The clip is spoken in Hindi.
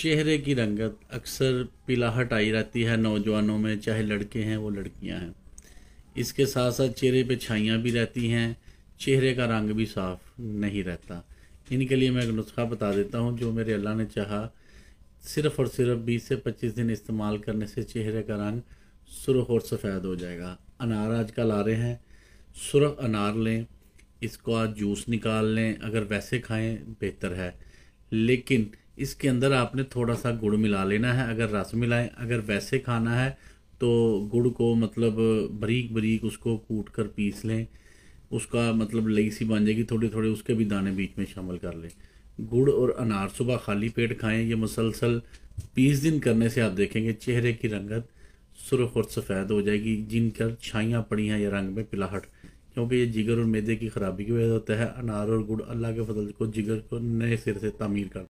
चेहरे की रंगत अक्सर पिलाहट आई रहती है नौजवानों में चाहे लड़के हैं वो लड़कियां हैं इसके साथ साथ चेहरे पे छाइयाँ भी रहती हैं चेहरे का रंग भी साफ नहीं रहता इनके लिए मैं एक नुस्खा बता देता हूँ जो मेरे अल्लाह ने चाहा सिर्फ़ और सिर्फ 20 से 25 दिन इस्तेमाल करने से चेहरे का रंग सुरख और सफ़ेद हो जाएगा अनार आजकल आ रहे हैं सुरख अनार लें इसको आज जूस निकाल लें अगर वैसे खाएं बेहतर है लेकिन इसके अंदर आपने थोड़ा सा गुड़ मिला लेना है अगर रस मिलाएं अगर वैसे खाना है तो गुड़ को मतलब बरीक बरीक उसको कूट कर पीस लें उसका मतलब लई सी बन जाएगी थोड़े थोड़े उसके भी दाने बीच में शामिल कर लें गुड़ और अनार सुबह खाली पेट खाएं ये मुसलसल बीस दिन करने से आप देखेंगे चेहरे की रंगत सुरख और सफ़ेद हो जाएगी जिन कर छाइयाँ पड़ी हैं या रंग में पिलाहट क्योंकि ये जिगर और मैदे की ख़राबी की वजह होता है अनार और गुड़ अल्लाह के फजल को जिगर को नए सिर से तमीर कर